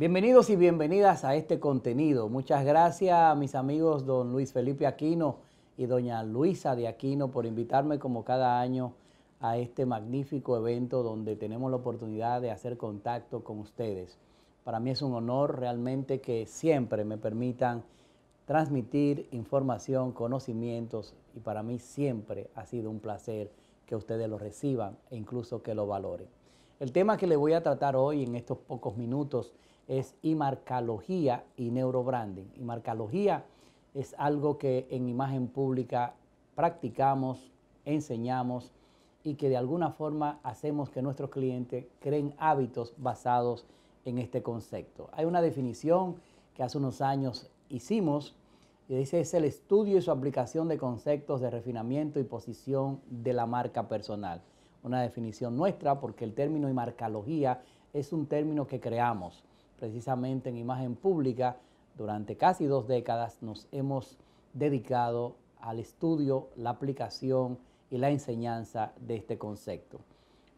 Bienvenidos y bienvenidas a este contenido. Muchas gracias a mis amigos don Luis Felipe Aquino y doña Luisa de Aquino por invitarme como cada año a este magnífico evento donde tenemos la oportunidad de hacer contacto con ustedes. Para mí es un honor realmente que siempre me permitan transmitir información, conocimientos y para mí siempre ha sido un placer que ustedes lo reciban e incluso que lo valoren. El tema que le voy a tratar hoy en estos pocos minutos es imarcalogía y neurobranding. Imarcalogía es algo que en imagen pública practicamos, enseñamos y que de alguna forma hacemos que nuestros clientes creen hábitos basados en este concepto. Hay una definición que hace unos años hicimos y dice es el estudio y su aplicación de conceptos de refinamiento y posición de la marca personal. Una definición nuestra porque el término imarcalogía es un término que creamos precisamente en imagen pública, durante casi dos décadas nos hemos dedicado al estudio, la aplicación y la enseñanza de este concepto.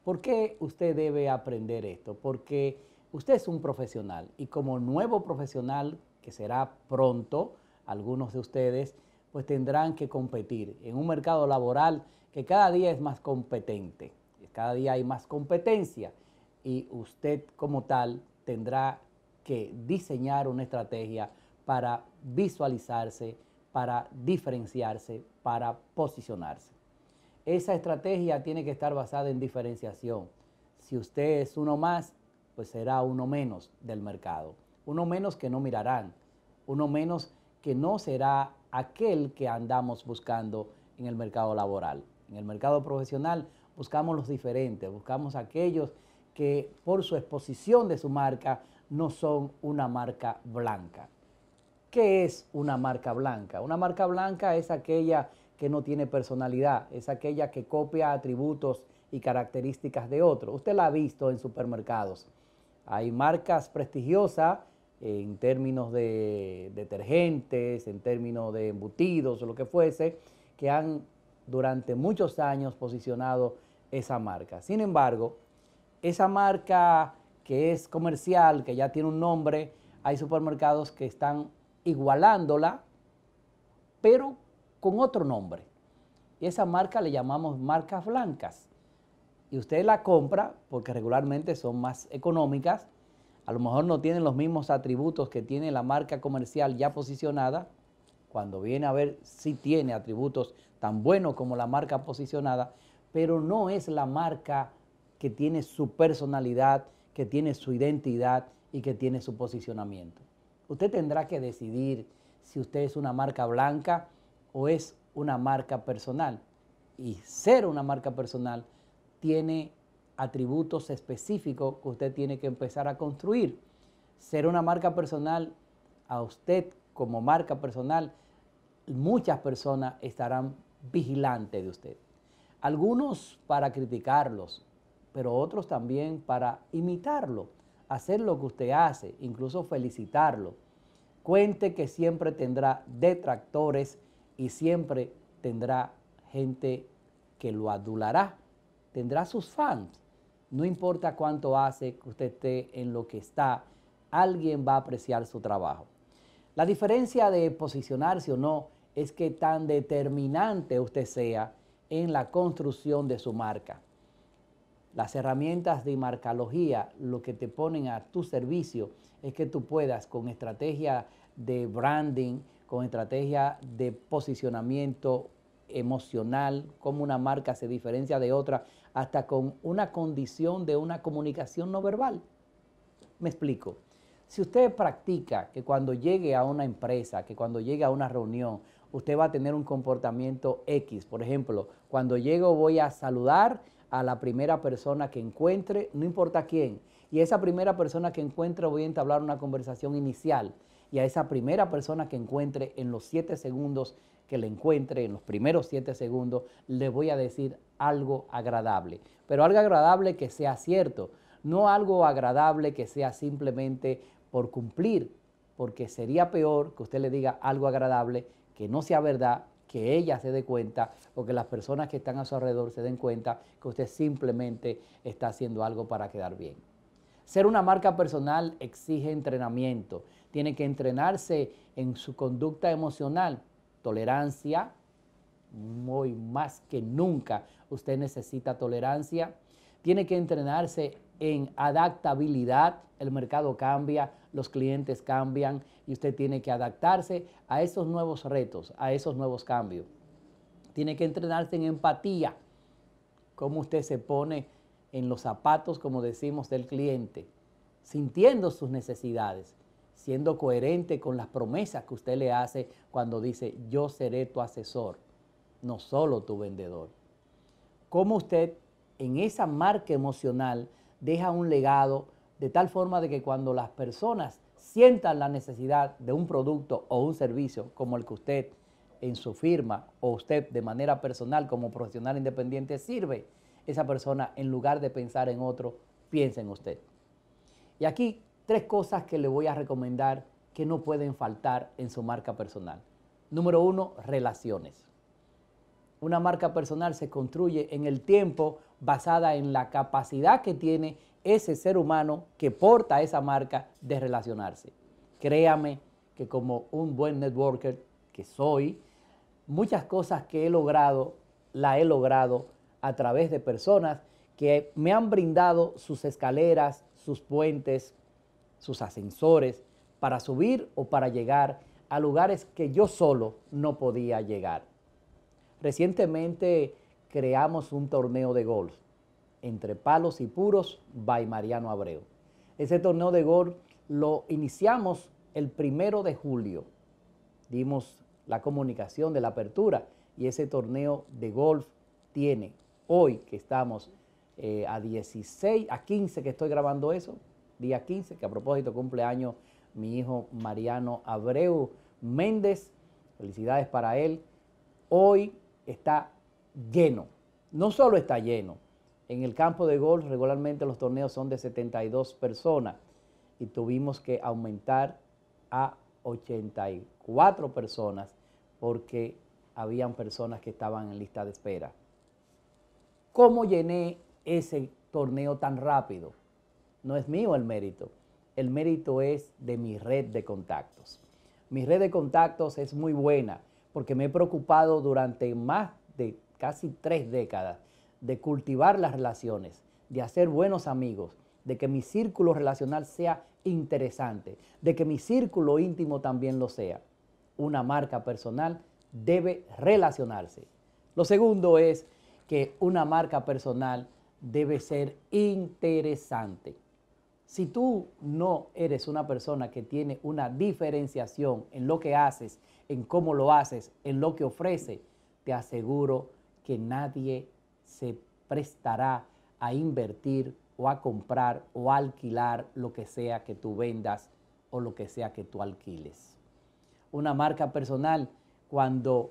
¿Por qué usted debe aprender esto? Porque usted es un profesional y como nuevo profesional, que será pronto, algunos de ustedes, pues tendrán que competir en un mercado laboral que cada día es más competente, cada día hay más competencia y usted como tal tendrá que diseñar una estrategia para visualizarse, para diferenciarse, para posicionarse. Esa estrategia tiene que estar basada en diferenciación. Si usted es uno más, pues será uno menos del mercado. Uno menos que no mirarán. Uno menos que no será aquel que andamos buscando en el mercado laboral. En el mercado profesional buscamos los diferentes, buscamos aquellos que por su exposición de su marca no son una marca blanca. ¿Qué es una marca blanca? Una marca blanca es aquella que no tiene personalidad, es aquella que copia atributos y características de otro. Usted la ha visto en supermercados. Hay marcas prestigiosas en términos de detergentes, en términos de embutidos o lo que fuese, que han durante muchos años posicionado esa marca. Sin embargo, esa marca que es comercial, que ya tiene un nombre, hay supermercados que están igualándola, pero con otro nombre. Y esa marca le llamamos marcas blancas. Y usted la compra porque regularmente son más económicas, a lo mejor no tienen los mismos atributos que tiene la marca comercial ya posicionada, cuando viene a ver si tiene atributos tan buenos como la marca posicionada, pero no es la marca que tiene su personalidad, que tiene su identidad y que tiene su posicionamiento. Usted tendrá que decidir si usted es una marca blanca o es una marca personal. Y ser una marca personal tiene atributos específicos que usted tiene que empezar a construir. Ser una marca personal a usted como marca personal, muchas personas estarán vigilantes de usted. Algunos para criticarlos, pero otros también para imitarlo, hacer lo que usted hace, incluso felicitarlo. Cuente que siempre tendrá detractores y siempre tendrá gente que lo adulará, tendrá sus fans. No importa cuánto hace, que usted esté en lo que está, alguien va a apreciar su trabajo. La diferencia de posicionarse o no es que tan determinante usted sea en la construcción de su marca. Las herramientas de marcalogía lo que te ponen a tu servicio es que tú puedas con estrategia de branding, con estrategia de posicionamiento emocional, cómo una marca se diferencia de otra, hasta con una condición de una comunicación no verbal. Me explico. Si usted practica que cuando llegue a una empresa, que cuando llegue a una reunión, usted va a tener un comportamiento X. Por ejemplo, cuando llego voy a saludar a la primera persona que encuentre, no importa quién. Y a esa primera persona que encuentre voy a entablar una conversación inicial. Y a esa primera persona que encuentre en los siete segundos que le encuentre, en los primeros siete segundos, le voy a decir algo agradable. Pero algo agradable que sea cierto, no algo agradable que sea simplemente por cumplir, porque sería peor que usted le diga algo agradable que no sea verdad que ella se dé cuenta o que las personas que están a su alrededor se den cuenta que usted simplemente está haciendo algo para quedar bien. Ser una marca personal exige entrenamiento. Tiene que entrenarse en su conducta emocional, tolerancia, muy más que nunca usted necesita tolerancia. Tiene que entrenarse en adaptabilidad, el mercado cambia, los clientes cambian y usted tiene que adaptarse a esos nuevos retos, a esos nuevos cambios. Tiene que entrenarse en empatía, cómo usted se pone en los zapatos, como decimos, del cliente, sintiendo sus necesidades, siendo coherente con las promesas que usted le hace cuando dice, yo seré tu asesor, no solo tu vendedor. Cómo usted en esa marca emocional deja un legado de tal forma de que cuando las personas sientan la necesidad de un producto o un servicio como el que usted en su firma o usted de manera personal como profesional independiente sirve, esa persona en lugar de pensar en otro, piensa en usted. Y aquí tres cosas que le voy a recomendar que no pueden faltar en su marca personal. Número uno, relaciones. Una marca personal se construye en el tiempo basada en la capacidad que tiene ese ser humano que porta esa marca de relacionarse. Créame que como un buen networker que soy, muchas cosas que he logrado, la he logrado a través de personas que me han brindado sus escaleras, sus puentes, sus ascensores para subir o para llegar a lugares que yo solo no podía llegar. Recientemente creamos un torneo de golf entre palos y puros by Mariano Abreu. Ese torneo de golf lo iniciamos el primero de julio. Dimos la comunicación de la apertura y ese torneo de golf tiene hoy que estamos eh, a 16, a 15 que estoy grabando eso, día 15, que a propósito cumpleaños mi hijo Mariano Abreu Méndez. Felicidades para él. Hoy está lleno. No solo está lleno, en el campo de golf regularmente los torneos son de 72 personas y tuvimos que aumentar a 84 personas porque habían personas que estaban en lista de espera. ¿Cómo llené ese torneo tan rápido? No es mío el mérito, el mérito es de mi red de contactos. Mi red de contactos es muy buena porque me he preocupado durante más de casi tres décadas de cultivar las relaciones, de hacer buenos amigos, de que mi círculo relacional sea interesante, de que mi círculo íntimo también lo sea. Una marca personal debe relacionarse. Lo segundo es que una marca personal debe ser interesante. Si tú no eres una persona que tiene una diferenciación en lo que haces, en cómo lo haces, en lo que ofrece, te aseguro que nadie se prestará a invertir o a comprar o a alquilar lo que sea que tú vendas o lo que sea que tú alquiles. Una marca personal cuando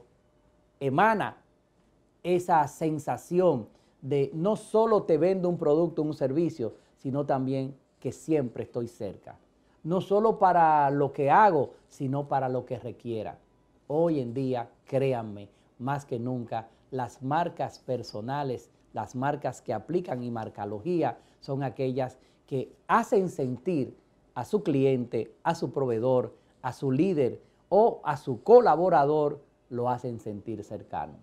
emana esa sensación de no solo te vendo un producto, un servicio, sino también que siempre estoy cerca. No solo para lo que hago, sino para lo que requiera. Hoy en día, créanme, más que nunca las marcas personales, las marcas que aplican y marcalogía son aquellas que hacen sentir a su cliente, a su proveedor, a su líder o a su colaborador, lo hacen sentir cercano.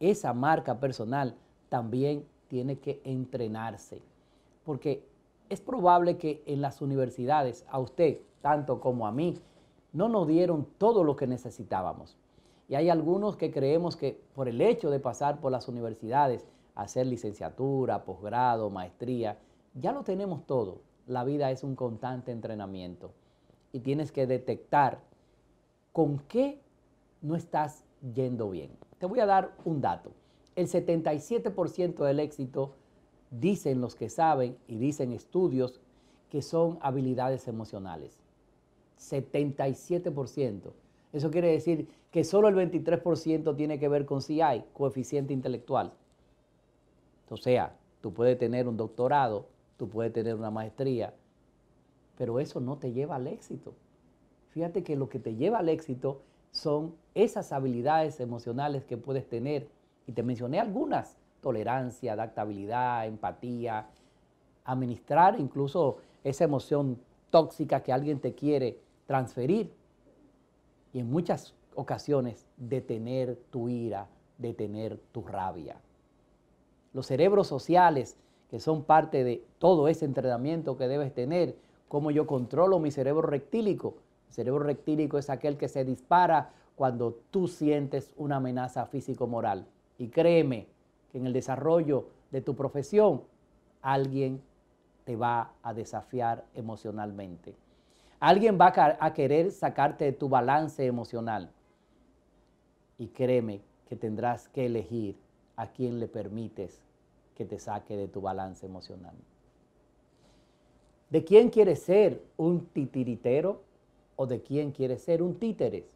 Esa marca personal también tiene que entrenarse, porque es probable que en las universidades a usted, tanto como a mí, no nos dieron todo lo que necesitábamos. Y hay algunos que creemos que por el hecho de pasar por las universidades, hacer licenciatura, posgrado, maestría, ya lo tenemos todo. La vida es un constante entrenamiento y tienes que detectar con qué no estás yendo bien. Te voy a dar un dato. El 77% del éxito dicen los que saben y dicen estudios que son habilidades emocionales. 77%. Eso quiere decir que solo el 23% tiene que ver con CI, coeficiente intelectual. O sea, tú puedes tener un doctorado, tú puedes tener una maestría, pero eso no te lleva al éxito. Fíjate que lo que te lleva al éxito son esas habilidades emocionales que puedes tener. Y te mencioné algunas, tolerancia, adaptabilidad, empatía, administrar incluso esa emoción tóxica que alguien te quiere transferir y en muchas ocasiones detener tu ira, detener tu rabia. Los cerebros sociales, que son parte de todo ese entrenamiento que debes tener, cómo yo controlo mi cerebro rectílico. El cerebro rectílico es aquel que se dispara cuando tú sientes una amenaza físico-moral. Y créeme que en el desarrollo de tu profesión, alguien te va a desafiar emocionalmente. Alguien va a querer sacarte de tu balance emocional. Y créeme que tendrás que elegir a quién le permites que te saque de tu balance emocional. ¿De quién quieres ser un titiritero o de quién quieres ser un títeres?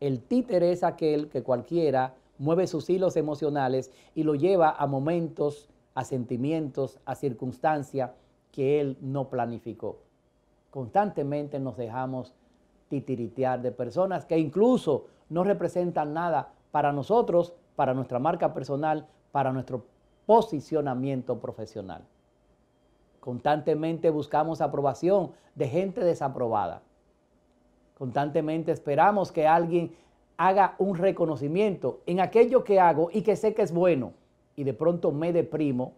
El títere es aquel que cualquiera mueve sus hilos emocionales y lo lleva a momentos, a sentimientos, a circunstancias que él no planificó constantemente nos dejamos titiritear de personas que incluso no representan nada para nosotros, para nuestra marca personal, para nuestro posicionamiento profesional. Constantemente buscamos aprobación de gente desaprobada. Constantemente esperamos que alguien haga un reconocimiento en aquello que hago y que sé que es bueno y de pronto me deprimo,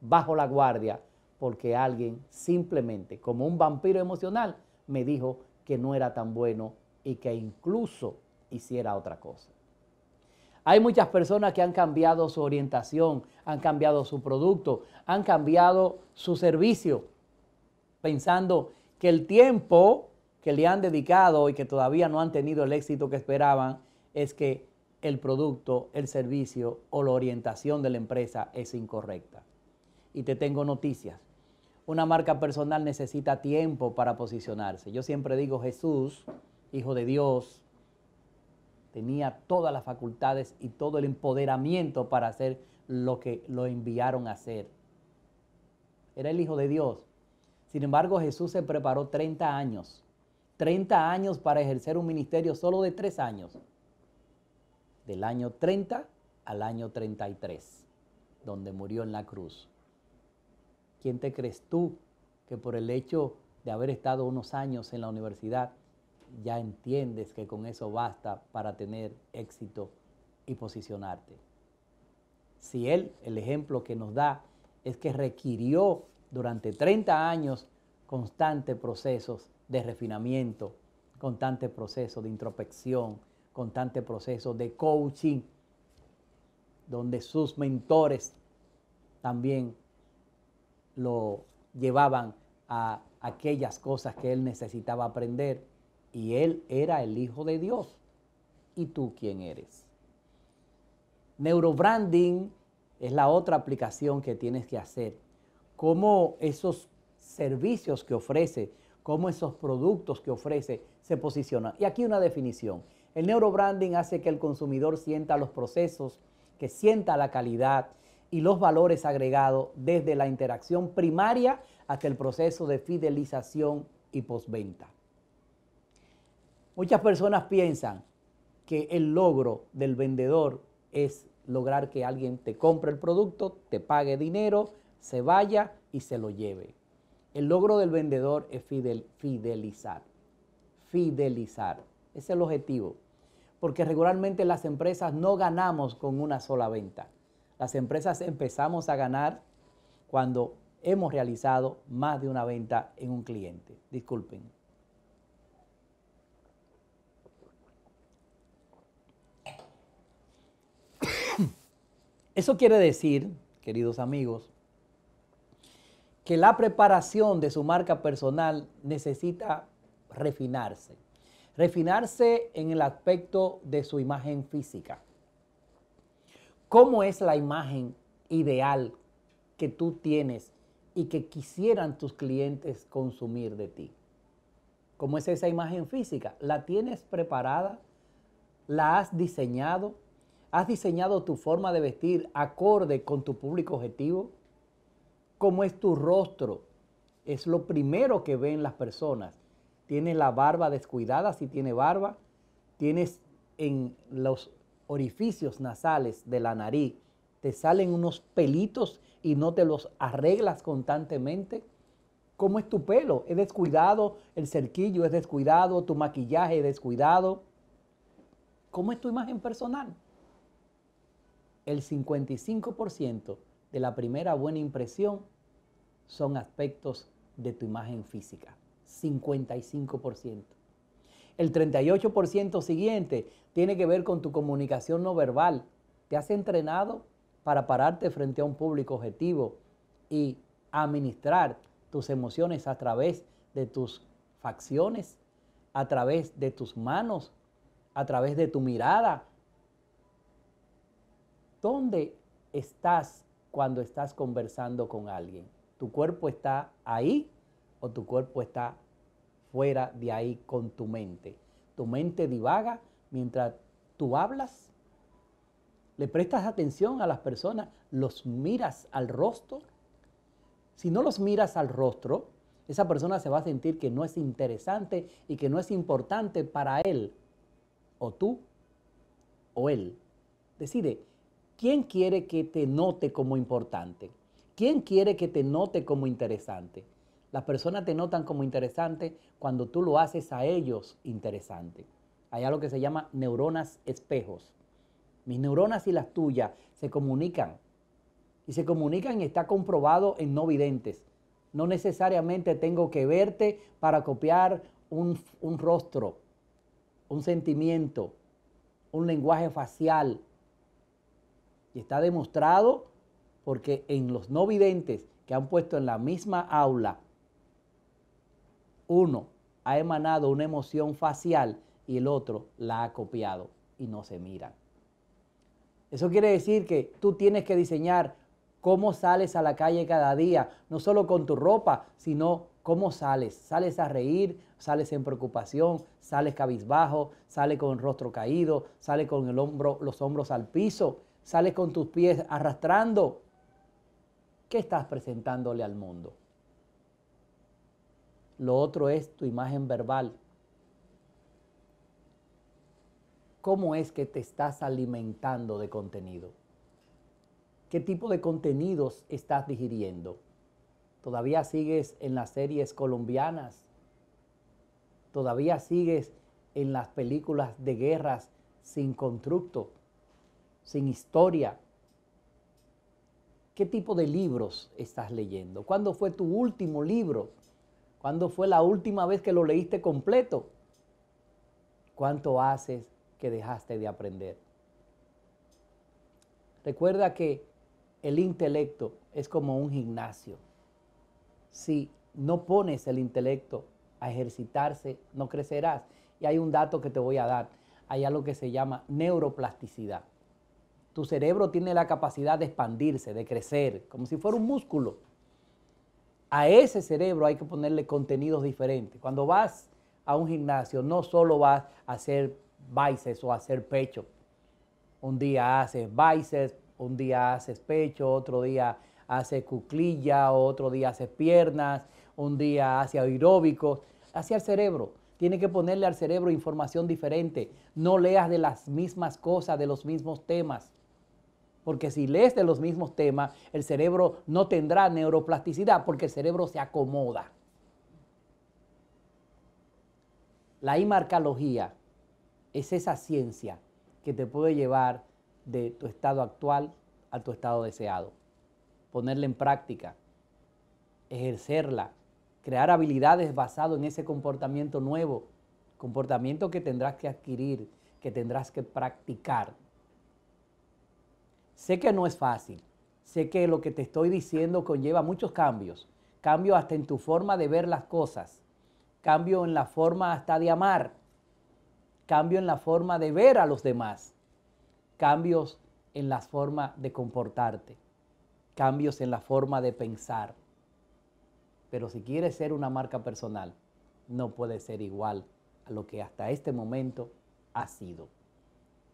bajo la guardia porque alguien simplemente, como un vampiro emocional, me dijo que no era tan bueno y que incluso hiciera otra cosa. Hay muchas personas que han cambiado su orientación, han cambiado su producto, han cambiado su servicio, pensando que el tiempo que le han dedicado y que todavía no han tenido el éxito que esperaban es que el producto, el servicio o la orientación de la empresa es incorrecta. Y te tengo noticias. Una marca personal necesita tiempo para posicionarse. Yo siempre digo, Jesús, Hijo de Dios, tenía todas las facultades y todo el empoderamiento para hacer lo que lo enviaron a hacer. Era el Hijo de Dios. Sin embargo, Jesús se preparó 30 años. 30 años para ejercer un ministerio solo de 3 años. Del año 30 al año 33, donde murió en la cruz. ¿Quién te crees tú que por el hecho de haber estado unos años en la universidad ya entiendes que con eso basta para tener éxito y posicionarte? Si él, el ejemplo que nos da, es que requirió durante 30 años constantes procesos de refinamiento, constantes procesos de introspección, constantes procesos de coaching, donde sus mentores también lo llevaban a aquellas cosas que él necesitaba aprender. Y él era el Hijo de Dios. ¿Y tú quién eres? Neurobranding es la otra aplicación que tienes que hacer. Cómo esos servicios que ofrece, cómo esos productos que ofrece se posicionan. Y aquí una definición. El neurobranding hace que el consumidor sienta los procesos, que sienta la calidad, y los valores agregados desde la interacción primaria hasta el proceso de fidelización y postventa. Muchas personas piensan que el logro del vendedor es lograr que alguien te compre el producto, te pague dinero, se vaya y se lo lleve. El logro del vendedor es fidelizar. Fidelizar. Ese es el objetivo. Porque regularmente las empresas no ganamos con una sola venta. Las empresas empezamos a ganar cuando hemos realizado más de una venta en un cliente. Disculpen. Eso quiere decir, queridos amigos, que la preparación de su marca personal necesita refinarse. Refinarse en el aspecto de su imagen física. ¿Cómo es la imagen ideal que tú tienes y que quisieran tus clientes consumir de ti? ¿Cómo es esa imagen física? ¿La tienes preparada? ¿La has diseñado? ¿Has diseñado tu forma de vestir acorde con tu público objetivo? ¿Cómo es tu rostro? Es lo primero que ven las personas. ¿Tienes la barba descuidada si tiene barba? ¿Tienes en los orificios nasales de la nariz, te salen unos pelitos y no te los arreglas constantemente. ¿Cómo es tu pelo? ¿Es descuidado? ¿El cerquillo es descuidado? ¿Tu maquillaje es descuidado? ¿Cómo es tu imagen personal? El 55% de la primera buena impresión son aspectos de tu imagen física. 55%. El 38% siguiente tiene que ver con tu comunicación no verbal. ¿Te has entrenado para pararte frente a un público objetivo y administrar tus emociones a través de tus facciones, a través de tus manos, a través de tu mirada? ¿Dónde estás cuando estás conversando con alguien? ¿Tu cuerpo está ahí o tu cuerpo está fuera de ahí con tu mente. Tu mente divaga mientras tú hablas, le prestas atención a las personas, los miras al rostro. Si no los miras al rostro, esa persona se va a sentir que no es interesante y que no es importante para él, o tú, o él. Decide, ¿quién quiere que te note como importante? ¿Quién quiere que te note como interesante? Las personas te notan como interesante cuando tú lo haces a ellos interesante. Hay algo que se llama neuronas espejos. Mis neuronas y las tuyas se comunican. Y se comunican y está comprobado en no videntes. No necesariamente tengo que verte para copiar un, un rostro, un sentimiento, un lenguaje facial. Y está demostrado porque en los no videntes que han puesto en la misma aula uno ha emanado una emoción facial y el otro la ha copiado y no se miran. Eso quiere decir que tú tienes que diseñar cómo sales a la calle cada día, no solo con tu ropa, sino cómo sales. Sales a reír, sales en preocupación, sales cabizbajo, sales con el rostro caído, sales con el hombro, los hombros al piso, sales con tus pies arrastrando. ¿Qué estás presentándole al mundo? Lo otro es tu imagen verbal. ¿Cómo es que te estás alimentando de contenido? ¿Qué tipo de contenidos estás digiriendo? ¿Todavía sigues en las series colombianas? ¿Todavía sigues en las películas de guerras sin constructo, sin historia? ¿Qué tipo de libros estás leyendo? ¿Cuándo fue tu último libro ¿Cuándo fue la última vez que lo leíste completo? ¿Cuánto haces que dejaste de aprender? Recuerda que el intelecto es como un gimnasio. Si no pones el intelecto a ejercitarse, no crecerás. Y hay un dato que te voy a dar. Hay algo que se llama neuroplasticidad. Tu cerebro tiene la capacidad de expandirse, de crecer, como si fuera un músculo a ese cerebro hay que ponerle contenidos diferentes. Cuando vas a un gimnasio, no solo vas a hacer biceps o a hacer pecho. Un día haces biceps, un día haces pecho, otro día haces cuclilla, otro día haces piernas, un día hace aeróbicos, hacia el cerebro. Tiene que ponerle al cerebro información diferente. No leas de las mismas cosas, de los mismos temas porque si lees de los mismos temas, el cerebro no tendrá neuroplasticidad porque el cerebro se acomoda. La imarcalogía es esa ciencia que te puede llevar de tu estado actual a tu estado deseado. Ponerla en práctica, ejercerla, crear habilidades basado en ese comportamiento nuevo, comportamiento que tendrás que adquirir, que tendrás que practicar. Sé que no es fácil, sé que lo que te estoy diciendo conlleva muchos cambios, cambio hasta en tu forma de ver las cosas, cambio en la forma hasta de amar, cambio en la forma de ver a los demás, cambios en la forma de comportarte, cambios en la forma de pensar. Pero si quieres ser una marca personal, no puede ser igual a lo que hasta este momento ha sido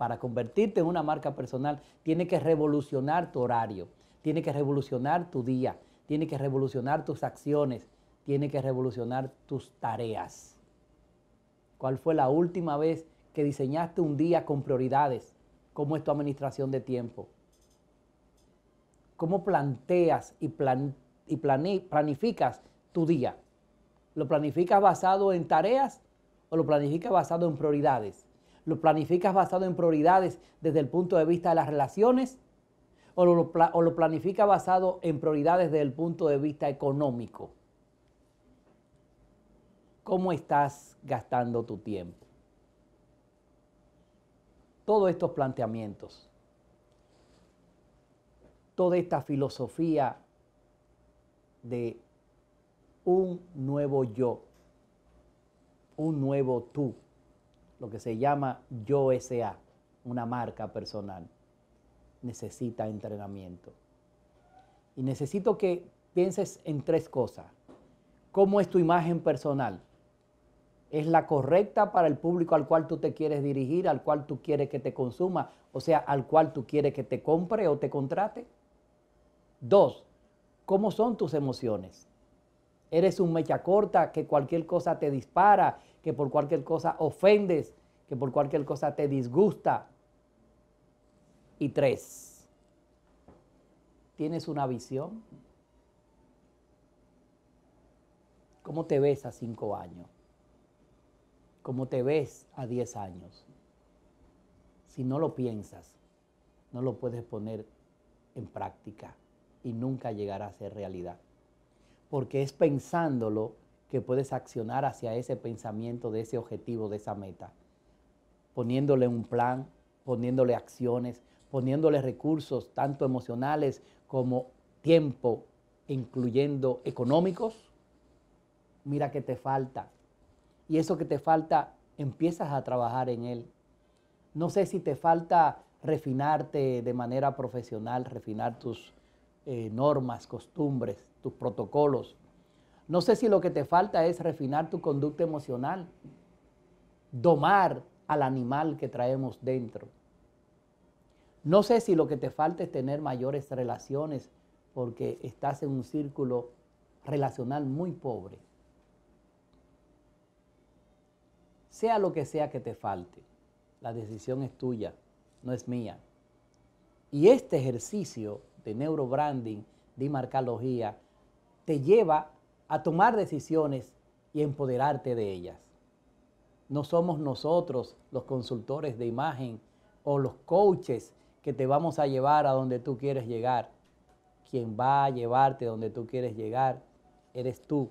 para convertirte en una marca personal, tiene que revolucionar tu horario, tiene que revolucionar tu día, tiene que revolucionar tus acciones, tiene que revolucionar tus tareas. ¿Cuál fue la última vez que diseñaste un día con prioridades? ¿Cómo es tu administración de tiempo? ¿Cómo planteas y, planificas tu día? ¿Lo planificas basado en tareas o lo planificas basado en prioridades? ¿Lo planificas basado en prioridades desde el punto de vista de las relaciones? ¿O lo, o planificas basado en prioridades desde el punto de vista económico? ¿Cómo estás gastando tu tiempo? Todos estos planteamientos, toda esta filosofía de un nuevo yo, un nuevo tú lo que se llama yo SA, una marca personal, necesita entrenamiento. Y necesito que pienses en tres cosas. ¿Cómo es tu imagen personal? ¿Es la correcta para el público al cual tú te quieres dirigir, al cual tú quieres que te consuma, o sea, al cual tú quieres que te compre o te contrate? Dos, ¿cómo son tus emociones? ¿Eres un mecha corta que cualquier cosa te dispara que por cualquier cosa ofendes, que por cualquier cosa te disgusta. Y tres, ¿tienes una visión? ¿Cómo te ves a cinco años? ¿Cómo te ves a diez años? Si no lo piensas, no lo puedes poner en práctica y nunca llegará a ser realidad. Porque es pensándolo que puedes accionar hacia ese pensamiento, de ese objetivo, de esa meta, poniéndole un plan, poniéndole acciones, poniéndole recursos, tanto emocionales como tiempo, incluyendo económicos. Mira que te falta. Y eso que te falta, empiezas a trabajar en él. No sé si te falta refinarte de manera profesional, refinar tus eh, normas, costumbres, tus protocolos, no sé si lo que te falta es refinar tu conducta emocional, domar al animal que traemos dentro. No sé si lo que te falta es tener mayores relaciones porque estás en un círculo relacional muy pobre. Sea lo que sea que te falte, la decisión es tuya, no es mía. Y este ejercicio de neurobranding, de marcaología, te lleva a a tomar decisiones y empoderarte de ellas. No somos nosotros los consultores de imagen o los coaches que te vamos a llevar a donde tú quieres llegar. Quien va a llevarte donde tú quieres llegar eres tú,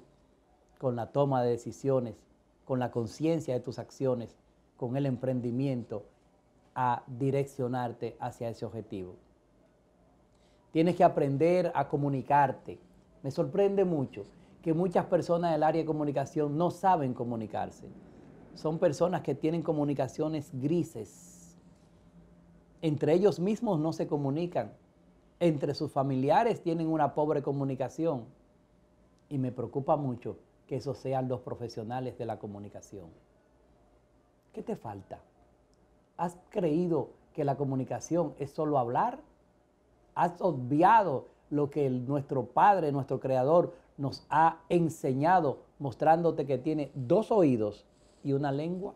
con la toma de decisiones, con la conciencia de tus acciones, con el emprendimiento a direccionarte hacia ese objetivo. Tienes que aprender a comunicarte. Me sorprende mucho que muchas personas del área de comunicación no saben comunicarse. Son personas que tienen comunicaciones grises. Entre ellos mismos no se comunican. Entre sus familiares tienen una pobre comunicación. Y me preocupa mucho que esos sean los profesionales de la comunicación. ¿Qué te falta? ¿Has creído que la comunicación es solo hablar? ¿Has obviado lo que nuestro Padre, nuestro Creador, nos ha enseñado mostrándote que tiene dos oídos y una lengua?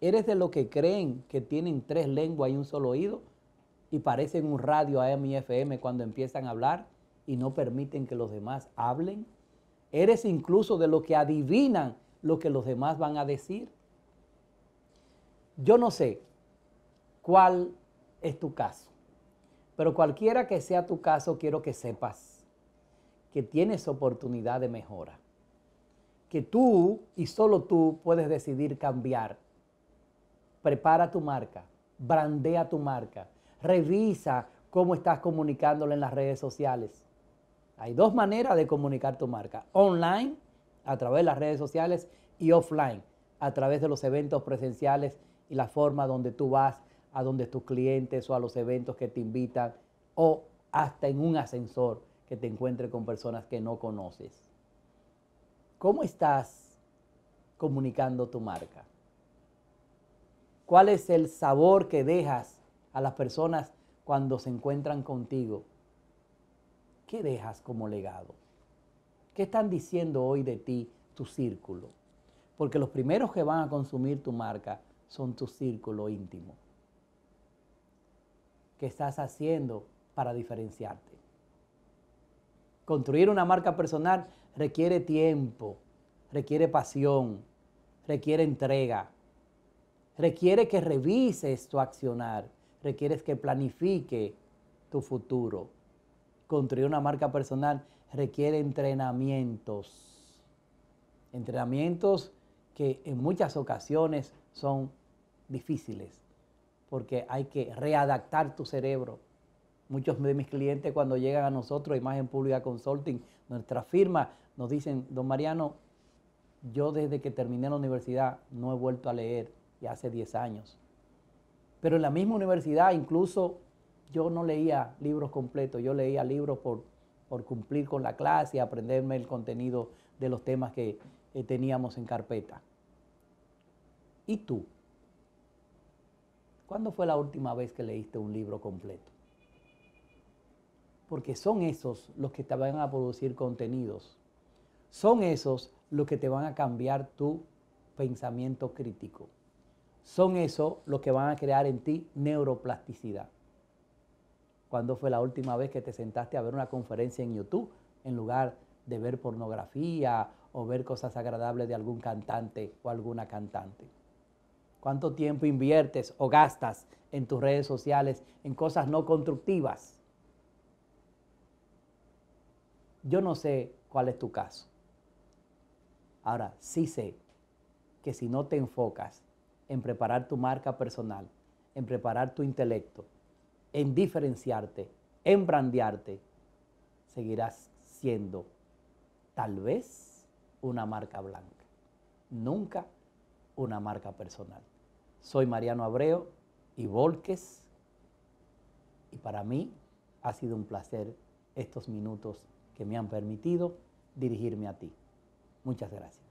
¿Eres de los que creen que tienen tres lenguas y un solo oído y parecen un radio AM y FM cuando empiezan a hablar y no permiten que los demás hablen? ¿Eres incluso de los que adivinan lo que los demás van a decir? Yo no sé cuál es tu caso, pero cualquiera que sea tu caso, quiero que sepas que tienes oportunidad de mejora, que tú y solo tú puedes decidir cambiar. Prepara tu marca, brandea tu marca, revisa cómo estás comunicándole en las redes sociales. Hay dos maneras de comunicar tu marca, online, a través de las redes sociales, y offline, a través de los eventos presenciales y la forma donde tú vas, a donde tus clientes o a los eventos que te invitan, o hasta en un ascensor te encuentres con personas que no conoces. ¿Cómo estás comunicando tu marca? ¿Cuál es el sabor que dejas a las personas cuando se encuentran contigo? ¿Qué dejas como legado? ¿Qué están diciendo hoy de ti tu círculo? Porque los primeros que van a consumir tu marca son tu círculo íntimo. ¿Qué estás haciendo para diferenciarte? Construir una marca personal requiere tiempo, requiere pasión, requiere entrega, requiere que revises tu accionar, requiere que planifique tu futuro. Construir una marca personal requiere entrenamientos, entrenamientos que en muchas ocasiones son difíciles, porque hay que readaptar tu cerebro Muchos de mis clientes cuando llegan a nosotros, Imagen Pública Consulting, nuestra firma, nos dicen, don Mariano, yo desde que terminé la universidad no he vuelto a leer, ya hace 10 años. Pero en la misma universidad incluso yo no leía libros completos, yo leía libros por, por cumplir con la clase, aprenderme el contenido de los temas que eh, teníamos en carpeta. ¿Y tú? ¿Cuándo fue la última vez que leíste un libro completo? porque son esos los que te van a producir contenidos. Son esos los que te van a cambiar tu pensamiento crítico. Son esos los que van a crear en ti neuroplasticidad. ¿Cuándo fue la última vez que te sentaste a ver una conferencia en YouTube en lugar de ver pornografía o ver cosas agradables de algún cantante o alguna cantante? ¿Cuánto tiempo inviertes o gastas en tus redes sociales en cosas no constructivas? Yo no sé cuál es tu caso. Ahora, sí sé que si no te enfocas en preparar tu marca personal, en preparar tu intelecto, en diferenciarte, en brandearte, seguirás siendo tal vez una marca blanca, nunca una marca personal. Soy Mariano Abreu y Volques y para mí ha sido un placer estos minutos que me han permitido dirigirme a ti. Muchas gracias.